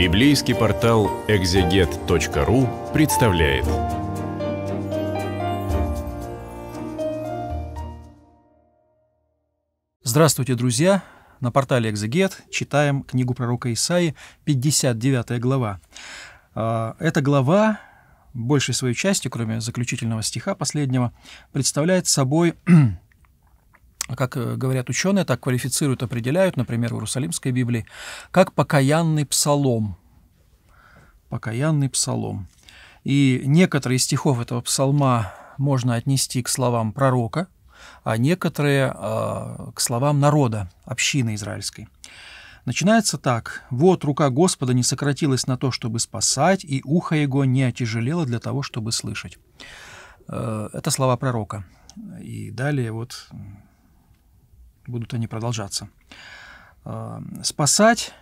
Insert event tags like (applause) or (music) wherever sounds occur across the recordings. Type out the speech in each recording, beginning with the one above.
Библейский портал экзегет.ру представляет. Здравствуйте, друзья! На портале «Экзегет» читаем книгу пророка Исаи, 59 глава. А, эта глава, большей своей части, кроме заключительного стиха последнего, представляет собой (clears throat) А как э, говорят ученые, так квалифицируют, определяют, например, в Иерусалимской Библии, как покаянный псалом. Покаянный псалом. И некоторые из стихов этого псалма можно отнести к словам пророка, а некоторые а, к словам народа, общины израильской. Начинается так. «Вот рука Господа не сократилась на то, чтобы спасать, и ухо его не отяжелело для того, чтобы слышать». Э, это слова пророка. И далее вот будут они продолжаться. Э, спасать,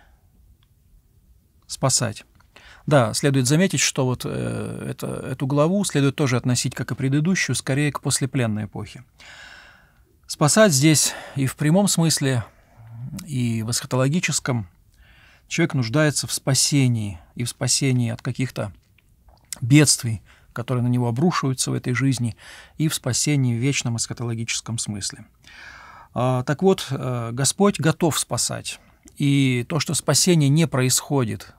спасать. Да, следует заметить, что вот э, это, эту главу следует тоже относить, как и предыдущую, скорее к послепленной эпохе. Спасать здесь и в прямом смысле, и в эсхатологическом человек нуждается в спасении, и в спасении от каких-то бедствий, которые на него обрушиваются в этой жизни, и в спасении в вечном эсхатологическом смысле. А, так вот, э, Господь готов спасать. И то, что спасение не происходит,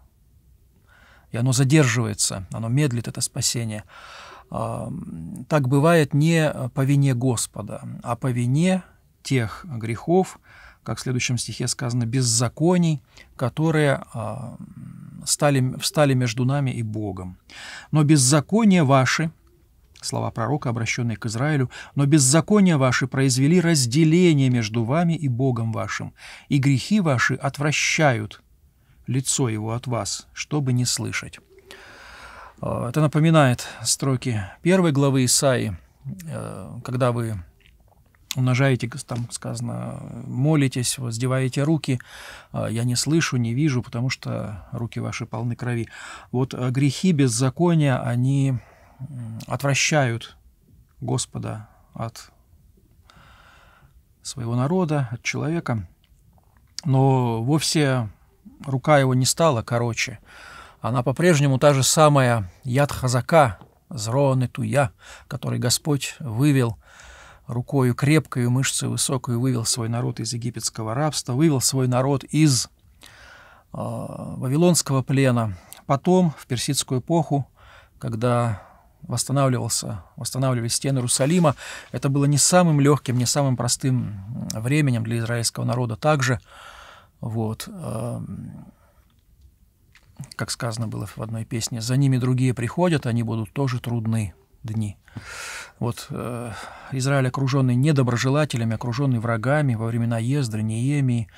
и оно задерживается, оно медлит, это спасение, а, так бывает не по вине Господа, а по вине тех грехов, как в следующем стихе сказано, беззаконий, которые а, стали, встали между нами и Богом. Но беззакония ваши, слова пророка, обращенные к Израилю, «Но беззакония ваши произвели разделение между вами и Богом вашим, и грехи ваши отвращают лицо его от вас, чтобы не слышать». А, это напоминает строки первой главы Исаи, э, когда вы умножаете, там сказано, молитесь, воздеваете руки, а, я не слышу, не вижу, потому что руки ваши полны крови. Вот э, грехи, беззакония, они отвращают Господа от своего народа, от человека. Но вовсе рука его не стала короче. Она по-прежнему та же самая яд хазака, зроны туя, который Господь вывел рукою крепкою, мышцей высокую, вывел свой народ из египетского рабства, вывел свой народ из э, вавилонского плена. Потом, в персидскую эпоху, когда восстанавливался, восстанавливались стены Иерусалима. Это было не самым легким, не самым простым временем для израильского народа также. Вот. Эм, как сказано было в одной песне, «За ними другие приходят, они будут тоже трудны дни». Вот э, Израиль, окруженный недоброжелателями, окруженный врагами во времена Ездры, Неемии,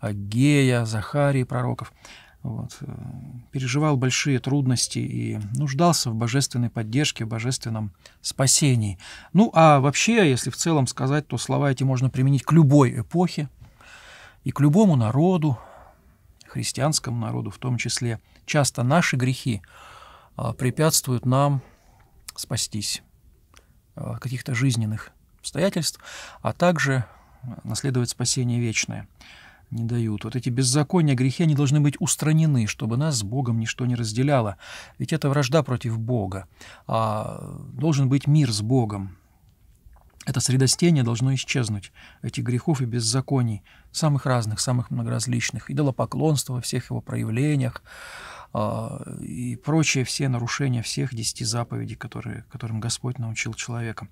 Агея, Захарии, пророков – вот, э, переживал большие трудности и нуждался в божественной поддержке, в божественном спасении. Ну, а вообще, если в целом сказать, то слова эти можно применить к любой эпохе и к любому народу, христианскому народу в том числе. Часто наши грехи а, препятствуют нам спастись а, каких-то жизненных обстоятельств, а также а, наследовать спасение вечное не дают. Вот эти беззакония, грехи, они должны быть устранены, чтобы нас с Богом ничто не разделяло. Ведь это вражда против Бога. А должен быть мир с Богом. Это средостение должно исчезнуть, этих грехов и беззаконий, самых разных, самых многоразличных, идолопоклонство во всех его проявлениях а, и прочие все нарушения всех десяти заповедей, которые, которым Господь научил человека,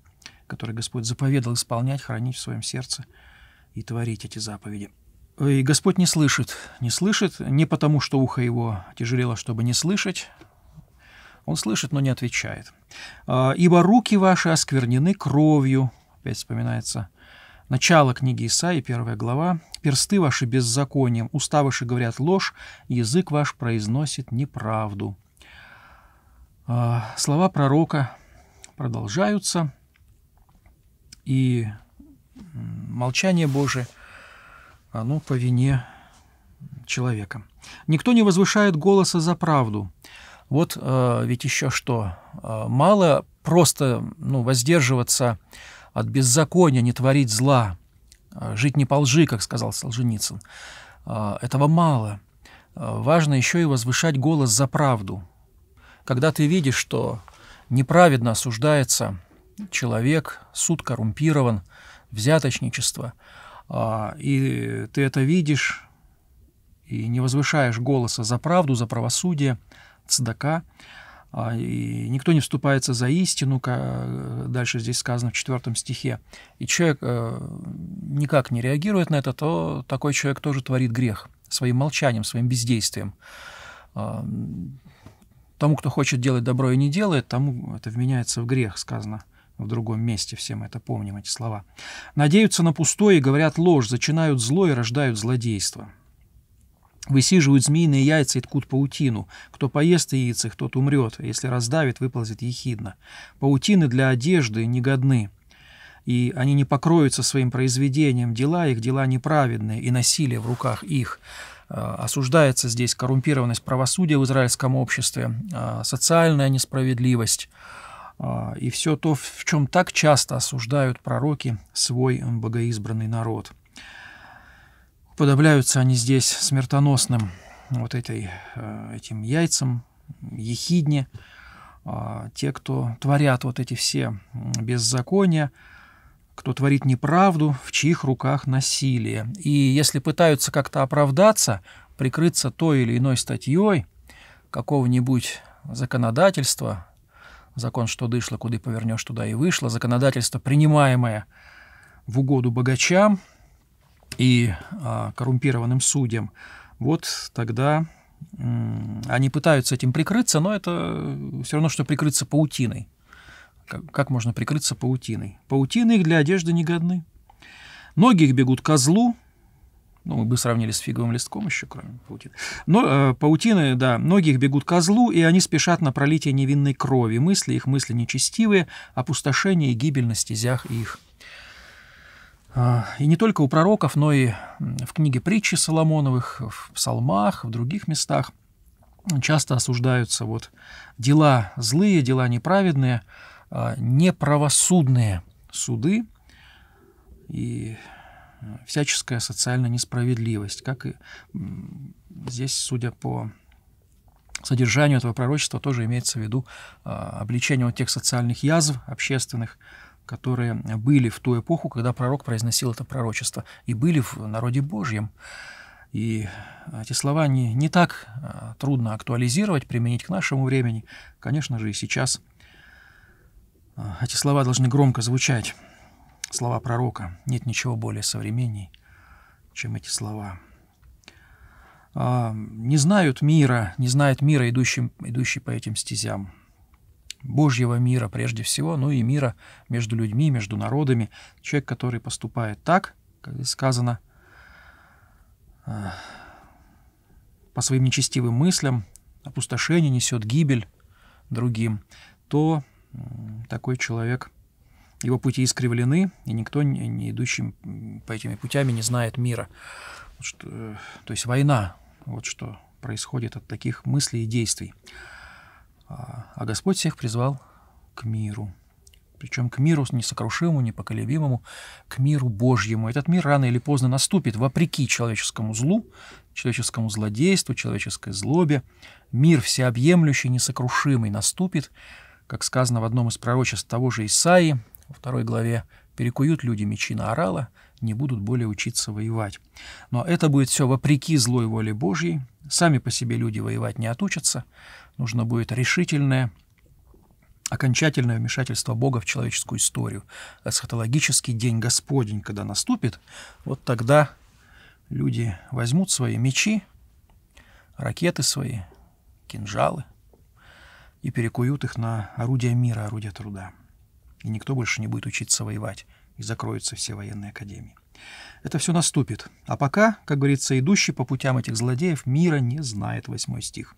которые Господь заповедал исполнять, хранить в своем сердце и творить эти заповеди. И Господь не слышит, не слышит, не потому, что ухо его тяжелело, чтобы не слышать. Он слышит, но не отвечает. А, «Ибо руки ваши осквернены кровью», опять вспоминается начало книги Исаии, первая глава. «Персты ваши беззаконием, уста ваши говорят ложь, язык ваш произносит неправду». А, слова пророка продолжаются, и молчание Божие – оно по вине человека. Никто не возвышает голоса за правду. Вот э, ведь еще что. Э, мало просто ну, воздерживаться от беззакония, не творить зла, э, жить не по лжи, как сказал Солженицын. Э, этого мало. важно еще и возвышать голос за правду. Когда ты видишь, что неправедно осуждается человек, суд коррумпирован, взяточничество – а, и ты это видишь, и не возвышаешь голоса за правду, за правосудие, цдака, а, и никто не вступается за истину, э, дальше здесь сказано в четвертом стихе, и человек э, никак не реагирует на это, то такой человек тоже творит грех своим молчанием, своим бездействием. А, тому, кто хочет делать добро и не делает, тому это вменяется в грех, сказано в другом месте, все мы это помним, эти слова. Надеются на пустое и говорят ложь, зачинают зло и рождают злодейство. Высиживают змеиные яйца и ткут паутину. Кто поест яйца, тот умрет. А если раздавит, выползет ехидно. Паутины для одежды негодны. И они не покроются своим произведением. Дела их, дела неправедные, и насилие в руках их. Э, осуждается здесь коррумпированность правосудия в израильском обществе, э, социальная несправедливость. А, и все то, в чем так часто осуждают пророки свой богоизбранный народ. Подавляются они здесь смертоносным вот этой, э, этим яйцам, ехидне, а, те, кто творят вот эти все беззакония, кто творит неправду, в чьих руках насилие. И если пытаются как-то оправдаться, прикрыться той или иной статьей какого-нибудь законодательства, закон «что дышло, куды повернешь, туда и вышло», законодательство, принимаемое в угоду богачам и а, коррумпированным судьям, вот тогда они пытаются этим прикрыться, но это все равно, что прикрыться паутиной. Как, как можно прикрыться паутиной? Паутины их для одежды не годны. Ноги их бегут козлу, ну, мы бы сравнили с фиговым листком еще, кроме паутины. Но э, паутины, да, многих бегут козлу, и они спешат на пролитие невинной крови. Мысли их мысли нечестивые, опустошение и гибель на стезях их. А, и не только у пророков, но и в книге притчи Соломоновых, в псалмах, в других местах часто осуждаются вот дела злые, дела неправедные, а, неправосудные суды. И всяческая социальная несправедливость, как и здесь, судя по содержанию этого пророчества, тоже имеется в виду а, обличение вот тех социальных язв общественных, которые были в ту эпоху, когда пророк произносил это пророчество, и были в народе Божьем. И а, эти слова не, не так а, трудно актуализировать, применить к нашему времени. Конечно же, и сейчас эти слова должны громко звучать слова пророка. Нет ничего более современней, чем эти слова. А, не знают мира, не знает мира, идущим, идущий по этим стезям. Божьего мира прежде всего, но ну и мира между людьми, между народами. Человек, который поступает так, как сказано, а, по своим нечестивым мыслям, опустошение несет гибель другим, то такой человек – его пути искривлены, и никто, не идущий по этими путями, не знает мира. Вот что, э, то есть война, вот что происходит от таких мыслей и действий. А, а Господь всех призвал к миру. Причем к миру несокрушимому, непоколебимому, к миру Божьему. Этот мир рано или поздно наступит, вопреки человеческому злу, человеческому злодейству, человеческой злобе. Мир всеобъемлющий, несокрушимый наступит, как сказано в одном из пророчеств того же Исаии, во второй главе «Перекуют люди мечи на орала, не будут более учиться воевать». Но это будет все вопреки злой воле Божьей. Сами по себе люди воевать не отучатся. Нужно будет решительное, окончательное вмешательство Бога в человеческую историю. Эсхатологический день Господень, когда наступит, вот тогда люди возьмут свои мечи, ракеты свои, кинжалы и перекуют их на орудия мира, орудия труда и никто больше не будет учиться воевать, и закроются все военные академии. Это все наступит. А пока, как говорится, идущий по путям этих злодеев мира не знает, восьмой стих.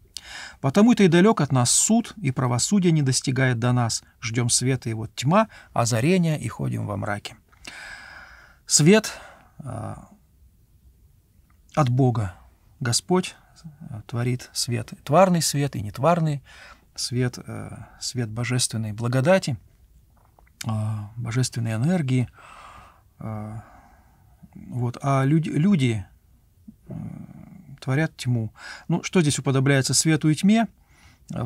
Потому-то и далек от нас суд, и правосудие не достигает до нас. Ждем света и вот тьма, озарения и ходим во мраке. Свет а, от Бога. Господь а, творит свет. Тварный свет и нетварный свет, а, свет божественной благодати – а, божественной энергии. А, вот. А люди, люди э, творят тьму. Ну, что здесь уподобляется свету и тьме? Э,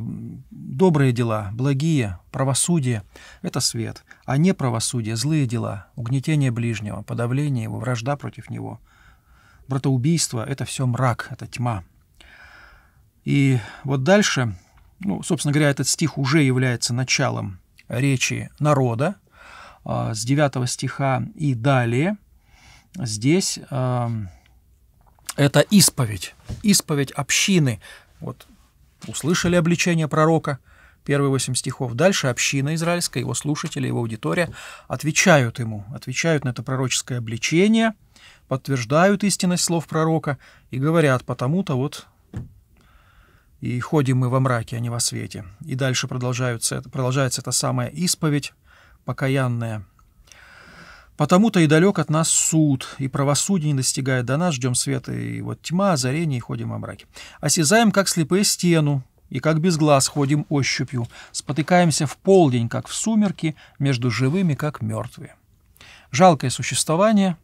добрые дела, благие, правосудие – это свет, а не правосудие, злые дела, угнетение ближнего, подавление его, вражда против него, братоубийство – это все мрак, это тьма. И вот дальше, ну, собственно говоря, этот стих уже является началом речи народа а, с 9 стиха и далее. Здесь эм, это исповедь, исповедь общины. Вот услышали обличение пророка, первые восемь стихов. Дальше община израильская, его слушатели, его аудитория отвечают ему, отвечают на это пророческое обличение, подтверждают истинность слов пророка и говорят, потому-то вот и ходим мы во мраке, а не во свете. И дальше продолжается, продолжается эта самая исповедь покаянная. Потому-то и далек от нас суд, и правосудие не достигает до нас, ждем света, и вот тьма, озарение, и ходим во мраке. Осязаем, как слепые стену, и как без глаз ходим ощупью, спотыкаемся в полдень, как в сумерки, между живыми, как мертвые. Жалкое существование,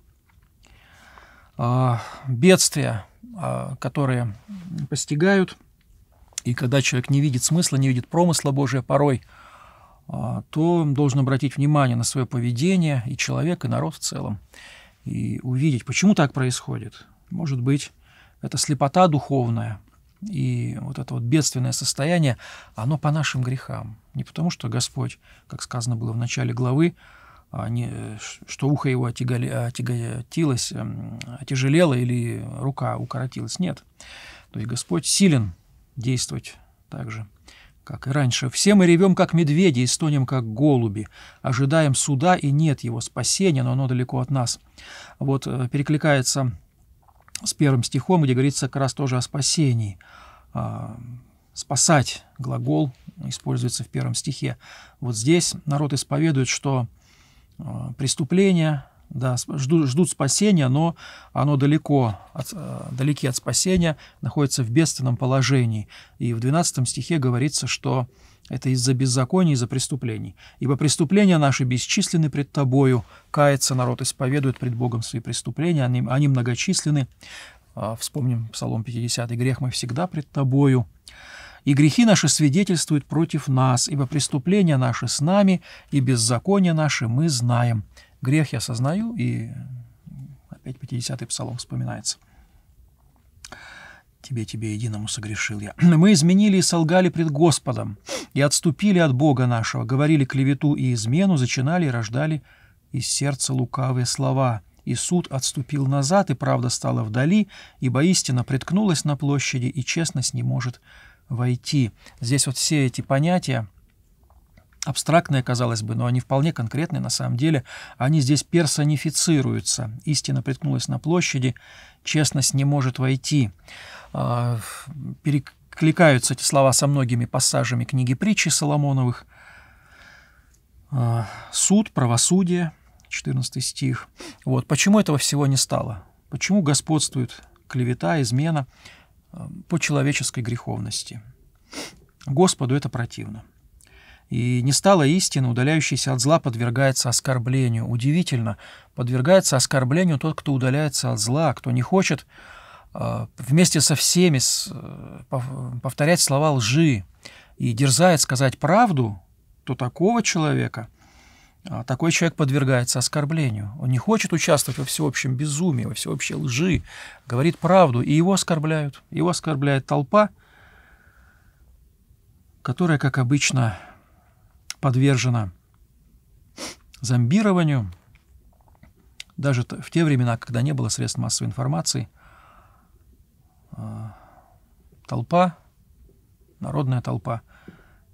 а, бедствия, а, которые постигают – и когда человек не видит смысла, не видит промысла Божия порой, а, то должен обратить внимание на свое поведение и человек, и народ в целом, и увидеть, почему так происходит. Может быть, это слепота духовная, и вот это вот бедственное состояние, оно по нашим грехам. Не потому, что Господь, как сказано было в начале главы, а, не, что ухо его отягали, отяготилось, отяжелело или рука укоротилась. Нет. То есть Господь силен действовать так же, как и раньше. Все мы ревем, как медведи, и стонем, как голуби. Ожидаем суда, и нет его спасения, но оно далеко от нас. Вот э, перекликается с первым стихом, где говорится как раз тоже о спасении. А, Спасать глагол используется в первом стихе. Вот здесь народ исповедует, что э, преступления да, ждут, ждут спасения, но оно далеко, от, э, далеки от спасения, находится в бедственном положении. И в 12 стихе говорится, что это из-за беззаконий, из-за преступлений. Ибо преступления наши бесчисленны пред Тобою, кается народ, исповедует пред Богом свои преступления, они, они многочисленны. А, вспомним Псалом 50, «Грех мы всегда пред Тобою». И грехи наши свидетельствуют против нас, ибо преступления наши с нами, и беззакония наши мы знаем. Грех я сознаю, и опять 50-й псалом вспоминается. Тебе, тебе, единому согрешил я. Мы изменили и солгали пред Господом, и отступили от Бога нашего, говорили клевету и измену, зачинали и рождали из сердца лукавые слова. И суд отступил назад, и правда стала вдали, ибо истина приткнулась на площади, и честность не может войти. Здесь вот все эти понятия, абстрактные, казалось бы, но они вполне конкретные на самом деле. Они здесь персонифицируются. Истина приткнулась на площади, честность не может войти. А, перекликаются эти слова со многими пассажами книги притчи Соломоновых. А, суд, правосудие, 14 стих. Вот. Почему этого всего не стало? Почему господствует клевета, измена а, по человеческой греховности? Господу это противно. И не стало истины, удаляющийся от зла подвергается оскорблению. Удивительно, подвергается оскорблению тот, кто удаляется от зла, а кто не хочет а, вместе со всеми э, повторять слова лжи и дерзает сказать правду, то такого человека, а, такой человек подвергается оскорблению. Он не хочет участвовать во всеобщем безумии, во всеобщей лжи, говорит правду, и его оскорбляют. Его оскорбляет толпа, которая, как обычно, подвержена зомбированию. Даже в те времена, когда не было средств массовой информации, а, толпа, народная толпа,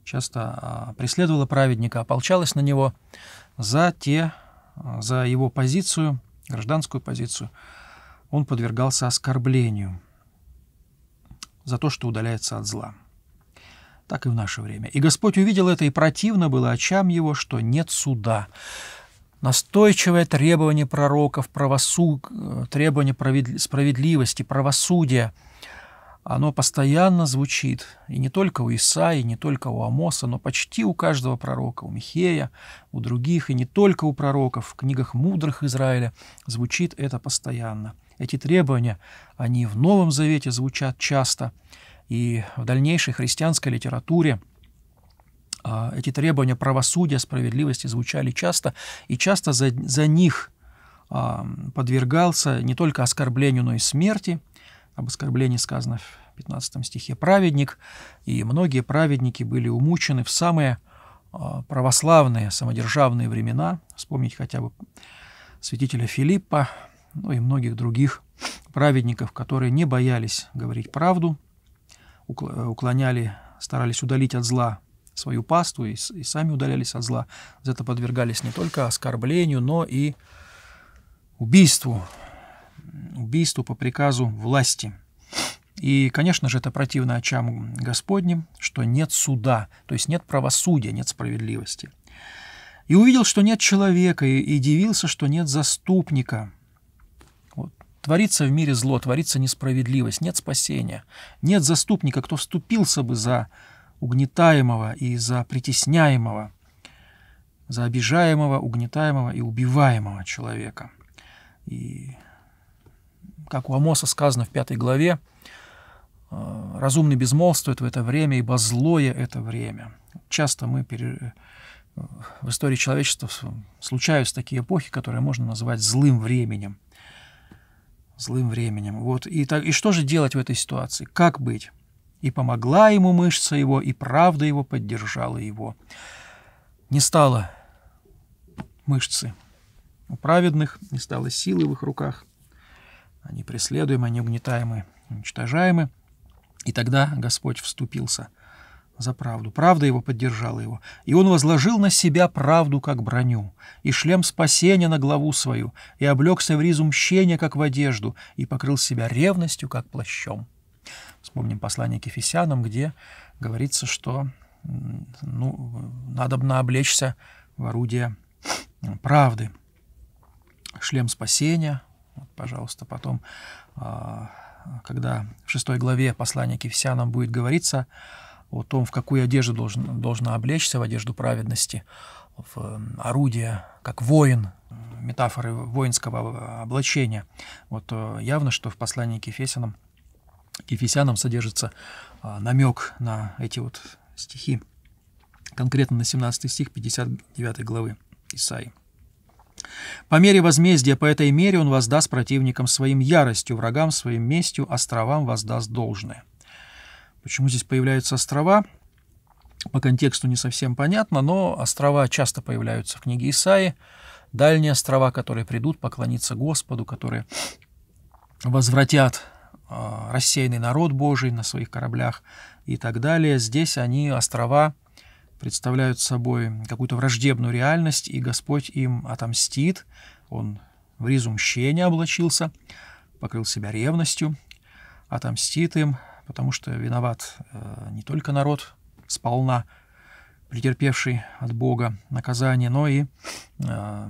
часто а, преследовала праведника, ополчалась на него за, те, а, за его позицию, гражданскую позицию. Он подвергался оскорблению за то, что удаляется от зла так и в наше время. И Господь увидел это, и противно было очам его, что нет суда. Настойчивое требование пророков, правосуд, требование справедливости, правосудия, оно постоянно звучит, и не только у Исаи, не только у Амоса, но почти у каждого пророка, у Михея, у других, и не только у пророков, в книгах мудрых Израиля звучит это постоянно. Эти требования, они в Новом Завете звучат часто – и в дальнейшей христианской литературе а, эти требования правосудия, справедливости звучали часто, и часто за, за них а, подвергался не только оскорблению, но и смерти. Об оскорблении сказано в 15 стихе «праведник», и многие праведники были умучены в самые а, православные самодержавные времена. Вспомнить хотя бы святителя Филиппа, ну и многих других праведников, которые не боялись говорить правду, уклоняли, старались удалить от зла свою паству и, и сами удалялись от зла. За это подвергались не только оскорблению, но и убийству, убийству по приказу власти. И, конечно же, это противно очам Господним, что нет суда, то есть нет правосудия, нет справедливости. И увидел, что нет человека, и, и дивился, что нет заступника – Творится в мире зло, творится несправедливость, нет спасения, нет заступника, кто вступился бы за угнетаемого и за притесняемого, за обижаемого, угнетаемого и убиваемого человека. И как у Амоса сказано в пятой главе, э, разумный безмолвствует в это время, ибо злое это время. Часто мы пере... Э, в истории человечества случаются такие эпохи, которые можно назвать злым временем злым временем. Вот. И, так, и что же делать в этой ситуации? Как быть? И помогла ему мышца его, и правда его поддержала его. Не стало мышцы у праведных, не стало силы в их руках. Они преследуемы, они угнетаемы, уничтожаемы. И тогда Господь вступился – за правду. Правда его поддержала его, и он возложил на себя правду, как броню, и шлем спасения на главу свою, и облегся в ризу мщения, как в одежду, и покрыл себя ревностью, как плащом. Вспомним послание к Ефесянам, где говорится, что ну, надо облечься в орудие правды. Шлем спасения, вот, пожалуйста, потом, а, когда в шестой главе послания к Ефесянам будет говориться о том, в какую одежду должен, должна облечься, в одежду праведности, в э, орудие, как воин, метафоры воинского э, облачения. Вот э, явно, что в послании к Ефесянам, к Ефесянам содержится намек на эти вот стихи, конкретно на 17 стих 59 главы Исаии. По мере возмездия, по этой мере он воздаст противникам своим яростью, врагам своим местью, островам воздаст должное. Почему здесь появляются острова? По контексту не совсем понятно, но острова часто появляются в книге Исаи. Дальние острова, которые придут поклониться Господу, которые возвратят а, рассеянный народ Божий на своих кораблях и так далее. Здесь они, острова, представляют собой какую-то враждебную реальность, и Господь им отомстит. Он в ризу облачился, покрыл себя ревностью, отомстит им, потому что виноват э, не только народ сполна, претерпевший от Бога наказание, но и э,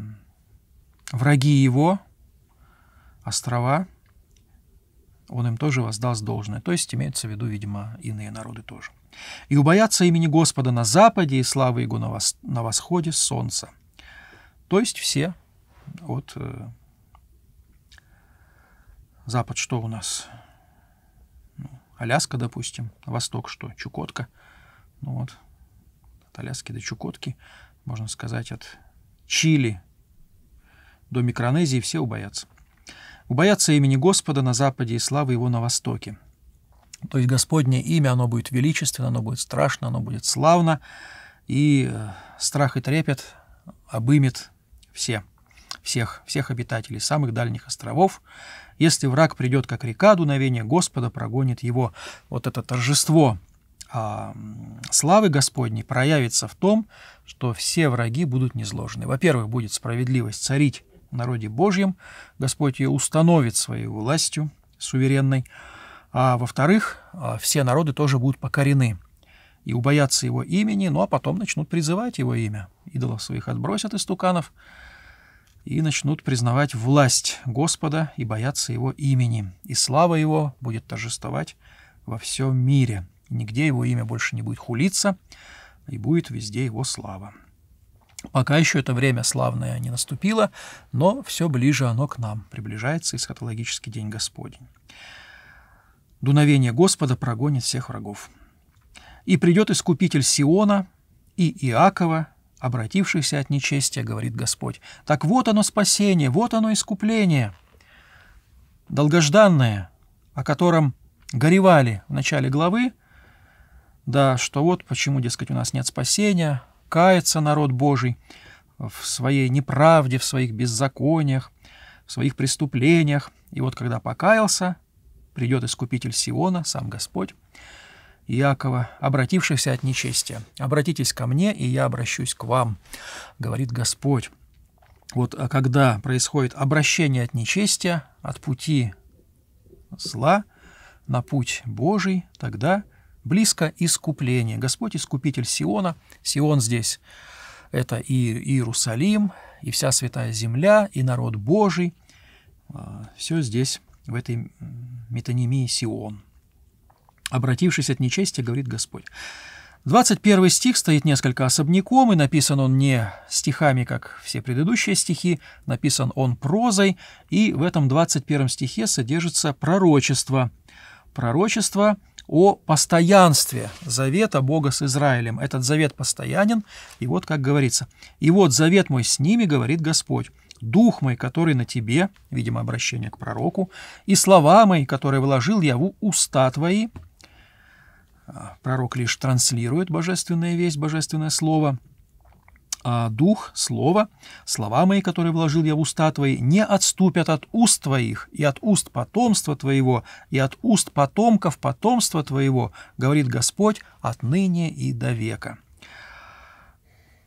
враги его, острова, он им тоже воздаст должное. То есть имеется в виду, видимо, иные народы тоже. «И убоятся имени Господа на западе и славы Его на, восходе солнца». То есть все от... Э, запад что у нас? Аляска, допустим, восток что, Чукотка. Ну вот, от Аляски до Чукотки, можно сказать, от Чили до Микронезии все убоятся. Убоятся имени Господа на западе и славы его на востоке. То есть Господнее имя, оно будет величественно, оно будет страшно, оно будет славно, и э, страх и трепет обымет все всех, всех обитателей самых дальних островов. Если враг придет как река, дуновение Господа прогонит его. Вот это торжество а, славы Господней проявится в том, что все враги будут низложены. Во-первых, будет справедливость царить в народе Божьем, Господь ее установит своей властью суверенной, а во-вторых, а, все народы тоже будут покорены и убоятся его имени, ну а потом начнут призывать его имя. Идолов своих отбросят из туканов, и начнут признавать власть Господа и бояться Его имени. И слава Его будет торжествовать во всем мире. Нигде Его имя больше не будет хулиться, и будет везде Его слава. Пока еще это время славное не наступило, но все ближе оно к нам, приближается эсхатологический день Господень. Дуновение Господа прогонит всех врагов. И придет Искупитель Сиона и Иакова, обратившийся от нечестия, говорит Господь. Так вот оно спасение, вот оно искупление, долгожданное, о котором горевали в начале главы, да, что вот почему, дескать, у нас нет спасения, кается народ Божий в своей неправде, в своих беззакониях, в своих преступлениях. И вот когда покаялся, придет Искупитель Сиона, сам Господь, Иакова, обратившихся от нечестия. «Обратитесь ко мне, и я обращусь к вам», — говорит Господь. Вот а когда происходит обращение от нечестия, от пути зла на путь Божий, тогда близко искупление. Господь – искупитель Сиона. Сион здесь – это и Иерусалим, и вся Святая Земля, и народ Божий. А, Все здесь, в этой метонимии Сион – обратившись от нечестия, говорит Господь. 21 стих стоит несколько особняком, и написан он не стихами, как все предыдущие стихи, написан он прозой, и в этом 21 стихе содержится пророчество. Пророчество о постоянстве завета Бога с Израилем. Этот завет постоянен, и вот как говорится. «И вот завет мой с ними, говорит Господь, дух мой, который на тебе, видимо, обращение к пророку, и слова мои, которые вложил я в уста твои, Пророк лишь транслирует божественная весть, божественное слово, а дух, слово, слова мои, которые вложил я в уста твои, не отступят от уст твоих и от уст потомства твоего и от уст потомков потомства твоего, говорит Господь, отныне и до века.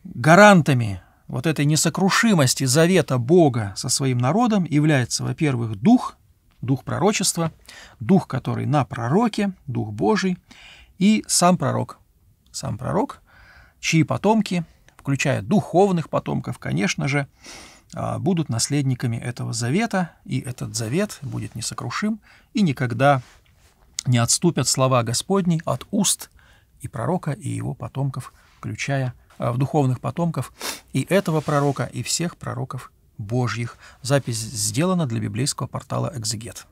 Гарантами вот этой несокрушимости завета Бога со своим народом является, во-первых, дух, дух пророчества, дух, который на пророке, дух Божий, и сам пророк. Сам пророк, чьи потомки, включая духовных потомков, конечно же, а, будут наследниками этого завета, и этот завет будет несокрушим, и никогда не отступят слова Господни от уст и пророка, и его потомков, включая а, в духовных потомков и этого пророка, и всех пророков Божьих. Запись сделана для библейского портала «Экзегет».